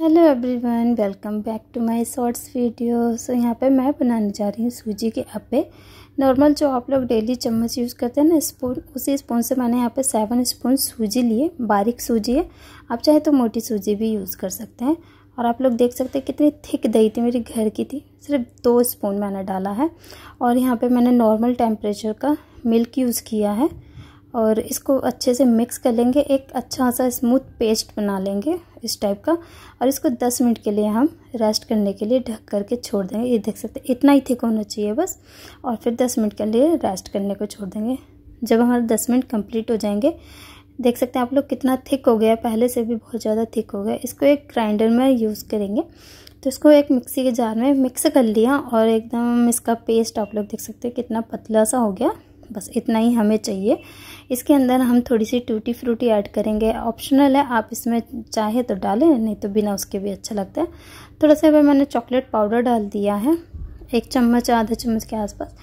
hello everyone welcome back to my shorts video so यहाँ पे मैं बनाने जा रही हूँ सूजी के अप्पे नॉर्मल जो आप लोग डेली चम्मच यूज़ करते हैं ना स्पून उसी स्पून से मैंने यहाँ पे सेवन स्पून सूजी लिए बारीक सूजी है आप चाहे तो मोटी सूजी भी यूज़ कर सकते हैं और आप लोग देख सकते हैं कितनी थिक दही थी मेरी घर की थी सिर्फ दो स्पून मैंने डाला है और यहाँ पर मैंने नॉर्मल टेम्परेचर का मिल्क यूज़ किया है और इसको अच्छे से मिक्स कर लेंगे एक अच्छा सा स्मूथ पेस्ट बना लेंगे इस टाइप का और इसको 10 मिनट के लिए हम रेस्ट करने के लिए ढक करके छोड़ देंगे ये देख सकते हैं इतना ही थिक होना चाहिए बस और फिर 10 मिनट के लिए रेस्ट करने को छोड़ देंगे जब हमारे 10 मिनट कंप्लीट हो जाएंगे देख सकते हैं आप लोग कितना थिक हो गया पहले से भी बहुत ज़्यादा थिक हो गया इसको एक ग्राइंडर में यूज़ करेंगे तो इसको एक मिक्सी के जार में मिक्स कर लिया और एकदम इसका पेस्ट आप लोग देख सकते हैं कितना पतला सा हो गया बस इतना ही हमें चाहिए इसके अंदर हम थोड़ी सी टूटी फ्रूटी ऐड करेंगे ऑप्शनल है आप इसमें चाहे तो डालें नहीं तो बिना उसके भी अच्छा लगता है थोड़ा सा मैंने चॉकलेट पाउडर डाल दिया है एक चम्मच आधा चम्मच के आसपास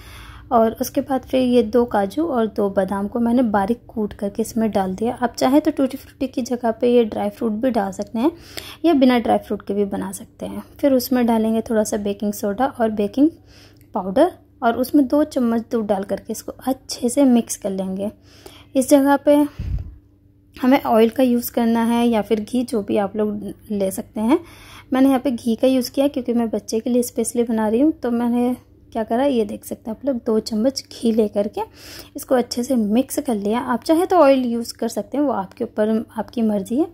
और उसके बाद फिर ये दो काजू और दो बादाम को मैंने बारीक कूट करके इसमें डाल दिया आप चाहे तो टूटी फ्रूटी की जगह पे ये ड्राई फ्रूट भी डाल सकते हैं या बिना ड्राई फ्रूट के भी बना सकते हैं फिर उसमें डालेंगे थोड़ा सा बेकिंग सोडा और बेकिंग पाउडर और उसमें दो चम्मच दूध डाल करके इसको अच्छे से मिक्स कर लेंगे इस जगह पे हमें ऑयल का यूज़ करना है या फिर घी जो भी आप लोग ले सकते हैं मैंने यहाँ पे घी का यूज़ किया क्योंकि मैं बच्चे के लिए स्पेशली बना रही हूँ तो मैंने क्या करा ये देख सकते हैं आप लोग दो चम्मच घी ले करके इसको अच्छे से मिक्स कर लिया आप चाहे तो ऑयल यूज़ कर सकते हैं वो आपके ऊपर आपकी मर्ज़ी है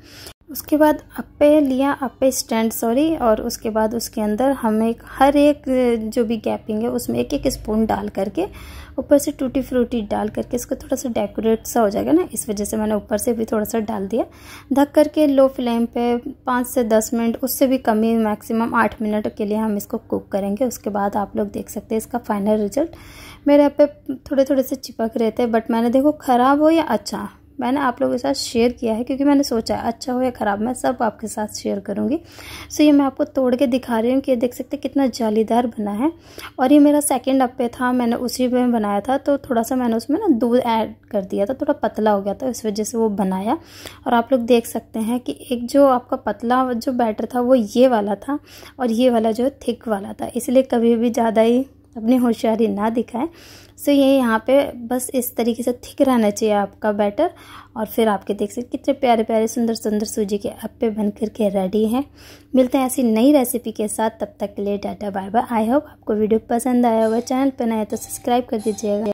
उसके बाद अपे लिया अपे स्टैंड सॉरी और उसके बाद उसके अंदर हम एक हर एक जो भी गैपिंग है उसमें एक एक स्पून डाल करके ऊपर से टूटी फ्रूटी डाल करके इसको थोड़ा सा डेकोरेट सा हो जाएगा ना इस वजह से मैंने ऊपर से भी थोड़ा सा डाल दिया ढक करके लो फ्लेम पे पाँच से दस मिनट उससे भी कम ही मैक्सिमम आठ मिनट के लिए हम इसको कुक करेंगे उसके बाद आप लोग देख सकते हैं इसका फाइनल रिजल्ट मेरे यहाँ पे थोड़े थोड़े से चिपक रहे थे बट मैंने देखो ख़राब हो या अच्छा मैंने आप लोगों के साथ शेयर किया है क्योंकि मैंने सोचा है अच्छा हो या ख़राब मैं सब आपके साथ शेयर करूँगी सो ये मैं आपको तोड़ के दिखा रही हूँ कि ये देख सकते कितना जालीदार बना है और ये मेरा सेकेंड अप्पे था मैंने उसी में बनाया था तो थोड़ा सा मैंने उसमें ना दूध ऐड कर दिया था थोड़ा पतला हो गया था इस वजह से वो बनाया और आप लोग देख सकते हैं कि एक जो आपका पतला जो बैटर था वो ये वाला था और ये वाला जो है थिक वाला था इसलिए कभी भी ज़्यादा ही अपनी होशियारी ना दिखाएं सो ये यहाँ पे बस इस तरीके से थिक रहना चाहिए आपका बैटर और फिर आपके देख सकते कितने प्यारे प्यारे सुंदर सुंदर सूजी के अप्पे बन करके रेडी हैं मिलते हैं ऐसी नई रेसिपी के साथ तब तक के लिए डाटा बाय बाय आई होप आपको वीडियो पसंद आया होगा चैनल पर नया तो सब्सक्राइब कर दीजिएगा